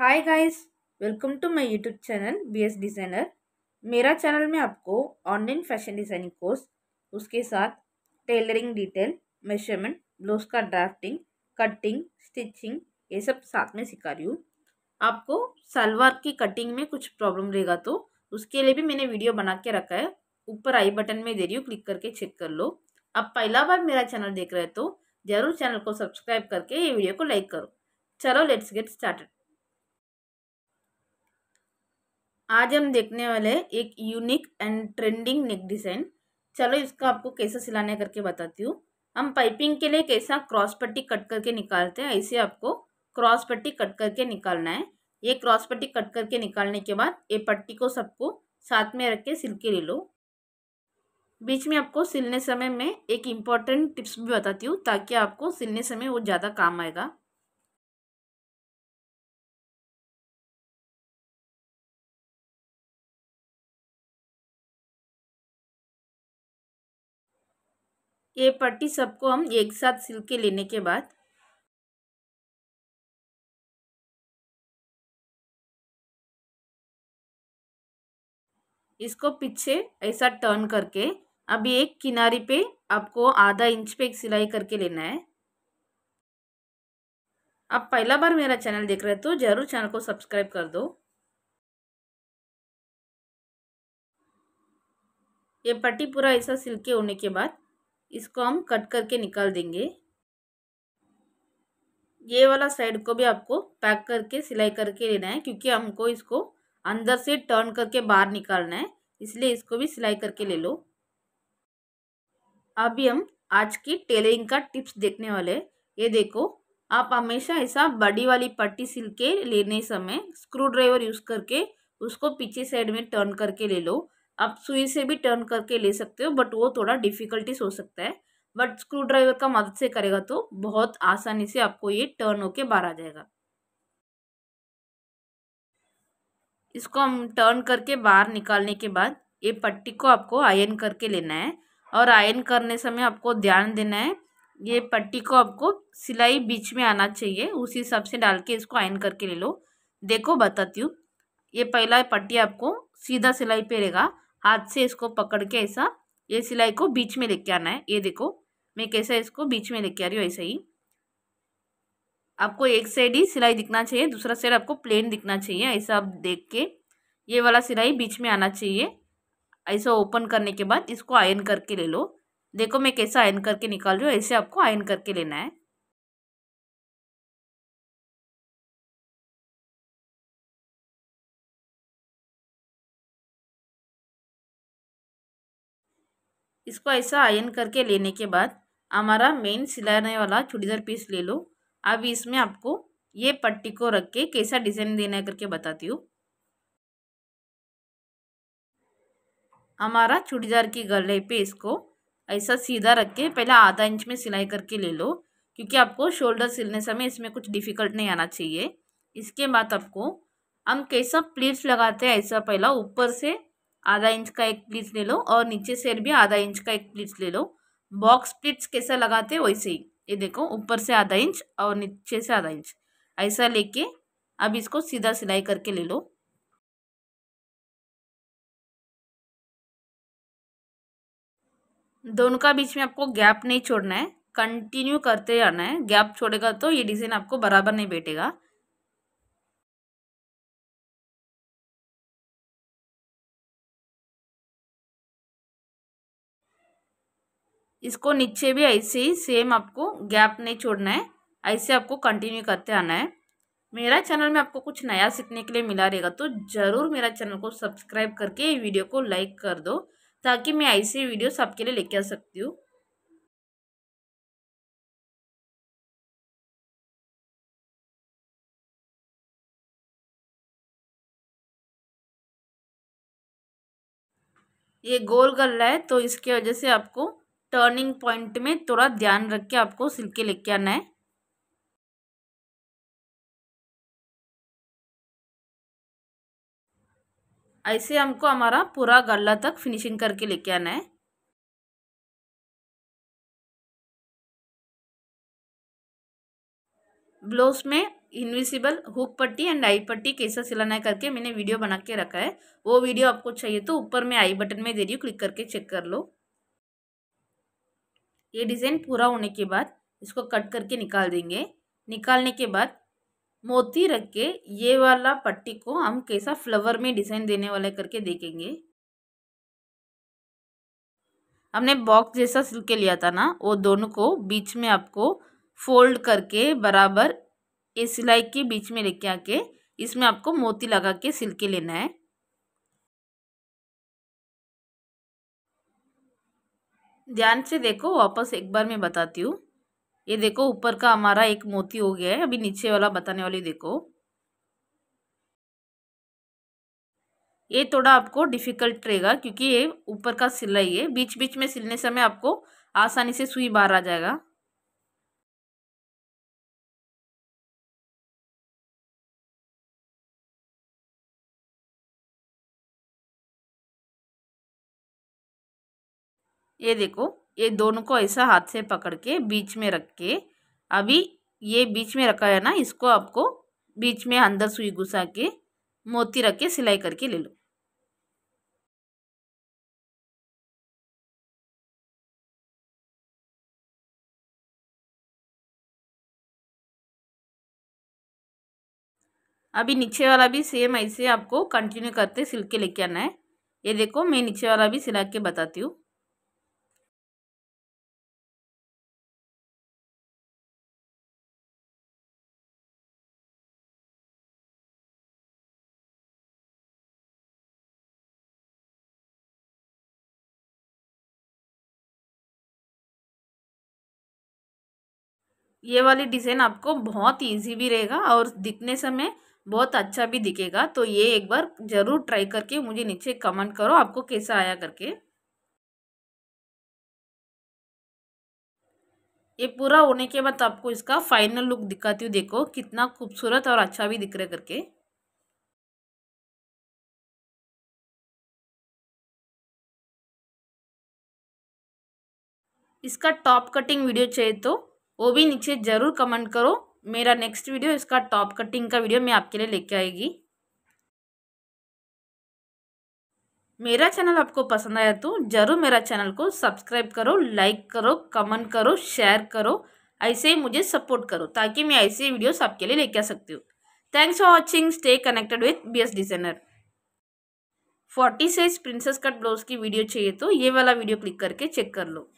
hi guys welcome to my YouTube channel BS designer मेरा channel में आपको online fashion designing course उसके साथ टेलरिंग डिटेल मेजरमेंट ब्लाउज का ड्राफ्टिंग कटिंग स्टिचिंग ये सब साथ में सिखा रही हूँ आपको सलवार की कटिंग में कुछ प्रॉब्लम रहेगा तो उसके लिए भी मैंने वीडियो बना के रखा है ऊपर आई बटन में दे रही हूँ क्लिक करके चेक कर लो आप पहला बार मेरा चैनल देख रहे हो तो ज़रूर चैनल को सब्सक्राइब करके ये वीडियो को लाइक करो चलो लेट्स गेट स्टार्टेड आज हम देखने वाले एक unique and trending neck design चलो इसका आपको कैसा सिलाने करके बताती हूँ हम पाइपिंग के लिए कैसा क्रॉस पट्टी कट करके निकालते हैं ऐसे आपको क्रॉस पट्टी कट करके निकालना है ये क्रॉस पट्टी कट करके निकालने के बाद ये पट्टी को सबको साथ में रख के सिल के ले लो बीच में आपको सिलने समय में एक इम्पॉर्टेंट टिप्स भी बताती हूँ ताकि आपको सिलने समय वो ज़्यादा काम आएगा ये पट्टी सबको हम एक साथ सिल के लेने के बाद इसको पीछे ऐसा टर्न करके अभी एक किनारी पे आपको आधा इंच पे एक सिलाई करके लेना है आप पहला बार मेरा चैनल देख रहे तो जरूर चैनल को सब्सक्राइब कर दो ये पट्टी पूरा ऐसा सिल के होने के बाद इसको हम कट करके निकाल देंगे ये वाला साइड को भी आपको पैक करके सिलाई करके लेना है क्योंकि हमको इसको अंदर से टर्न करके बाहर निकालना है इसलिए इसको भी सिलाई करके ले लो अभी हम आज की टेलरिंग का टिप्स देखने वाले हैं ये देखो आप हमेशा ऐसा बड़ी वाली पट्टी सिल के लेने समय स्क्रू ड्राइवर यूज़ करके उसको पीछे साइड में टर्न करके ले लो आप सुई से भी टर्न करके ले सकते हो बट वो थोड़ा डिफ़िकल्टीस हो सकता है बट स्क्रू ड्राइवर का मदद से करेगा तो बहुत आसानी से आपको ये टर्न होके बाहर आ जाएगा इसको हम टर्न करके बाहर निकालने के बाद ये पट्टी को आपको आयन करके लेना है और आयन करने समय आपको ध्यान देना है ये पट्टी को आपको सिलाई बीच में आना चाहिए उसी हिसाब से डाल के इसको आयन करके ले लो देखो बताती हूँ ये पहला पट्टी आपको सीधा सिलाई पे रहेगा हाथ से इसको पकड़ के ऐसा ये सिलाई को बीच में लेके आना है ये देखो मैं कैसा इसको बीच में लेके आ रही हूँ ऐसे ही आपको एक साइड ही सिलाई दिखना चाहिए दूसरा साइड आपको प्लेन दिखना चाहिए ऐसा आप देख के ये वाला सिलाई बीच में आना चाहिए ऐसा ओपन करने के बाद इसको आयन करके ले लो देखो मैं कैसा आयन करके निकाल रही हूँ ऐसे आपको आयन करके लेना है इसको ऐसा आयन करके लेने के बाद हमारा मेन सिलाने वाला चूड़ीदार पीस ले लो अब इसमें आपको ये पट्टी को रख के कैसा डिज़ाइन देना है करके बताती हूँ हमारा चूड़ीदार की गले पे इसको ऐसा सीधा रख के पहले आधा इंच में सिलाई करके ले लो क्योंकि आपको शोल्डर सिलने समय इसमें कुछ डिफ़िकल्ट नहीं आना चाहिए इसके बाद आपको हम कैसा प्लीट्स लगाते हैं ऐसा पहला ऊपर से आधा इंच का एक प्लीट्स ले लो और नीचे से भी आधा इंच का एक प्लीट ले लो बॉक्स प्लीट्स कैसा लगाते वैसे ही ये देखो ऊपर से आधा इंच और नीचे से आधा इंच ऐसा लेके अब इसको सीधा सिलाई करके ले लो दोनों का बीच में आपको गैप नहीं छोड़ना है कंटिन्यू करते जाना है गैप छोड़ेगा तो ये डिज़ाइन आपको बराबर नहीं बैठेगा इसको नीचे भी ऐसे ही सेम आपको गैप नहीं छोड़ना है ऐसे आपको कंटिन्यू करते आना है मेरा चैनल में आपको कुछ नया सीखने के लिए मिला रहेगा तो ज़रूर मेरा चैनल को सब्सक्राइब करके वीडियो को लाइक कर दो ताकि मैं ऐसे वीडियो आपके लिए लेके आ सकती हूँ ये गोल गल्ला है तो इसकी वजह से आपको टर्निंग पॉइंट में थोड़ा ध्यान रख के आपको सिल के लेके आना है ऐसे हमको हमारा पूरा गला तक फिनिशिंग करके लेके आना है ब्लाउज में इनविजिबल हुक पट्टी एंड आई पट्टी कैसा सिलाना है करके मैंने वीडियो बना के रखा है वो वीडियो आपको चाहिए तो ऊपर में आई बटन में दे रही हूँ क्लिक करके चेक कर लो ये डिज़ाइन पूरा होने के बाद इसको कट करके निकाल देंगे निकालने के बाद मोती रख के ये वाला पट्टी को हम कैसा फ्लावर में डिज़ाइन देने वाले करके देखेंगे हमने बॉक्स जैसा सिल के लिया था ना वो दोनों को बीच में आपको फोल्ड करके बराबर ये सिलाई के बीच में लेके आके इसमें आपको मोती लगा के सिल के लेना है ध्यान से देखो वापस एक बार मैं बताती हूँ ये देखो ऊपर का हमारा एक मोती हो गया है अभी नीचे वाला बताने वाली देखो ये थोड़ा आपको डिफ़िकल्ट रहेगा क्योंकि ये ऊपर का सिलाई है बीच बीच में सिलने समय आपको आसानी से सुई बाहर आ जाएगा ये देखो ये दोनों को ऐसा हाथ से पकड़ के बीच में रख के अभी ये बीच में रखा है ना इसको आपको बीच में अंदर सुई घुसा के मोती रख के सिलाई करके ले लो अभी नीचे वाला भी सेम ऐसे आपको कंटिन्यू करते सिल के लेके आना है ये देखो मैं नीचे वाला भी सिला के बताती हूँ ये वाली डिज़ाइन आपको बहुत ईजी भी रहेगा और दिखने समय बहुत अच्छा भी दिखेगा तो ये एक बार ज़रूर ट्राई करके मुझे नीचे कमेंट करो आपको कैसा आया करके ये पूरा होने के बाद आपको इसका फाइनल लुक दिखाती हूँ देखो कितना खूबसूरत और अच्छा भी दिख रहा है करके इसका टॉप कटिंग वीडियो चाहिए तो वो भी नीचे ज़रूर कमेंट करो मेरा नेक्स्ट वीडियो इसका टॉप कटिंग का वीडियो मैं आपके लिए लेके आएगी मेरा चैनल आपको पसंद आया तो ज़रूर मेरा चैनल को सब्सक्राइब करो लाइक करो कमेंट करो शेयर करो ऐसे ही मुझे सपोर्ट करो ताकि मैं ऐसे वीडियोस आपके लिए लेके आ सकती हूँ thanks for watching stay connected with B S designer forty size princess cut blouse की वीडियो चाहिए तो ये वाला वीडियो क्लिक करके चेक कर लो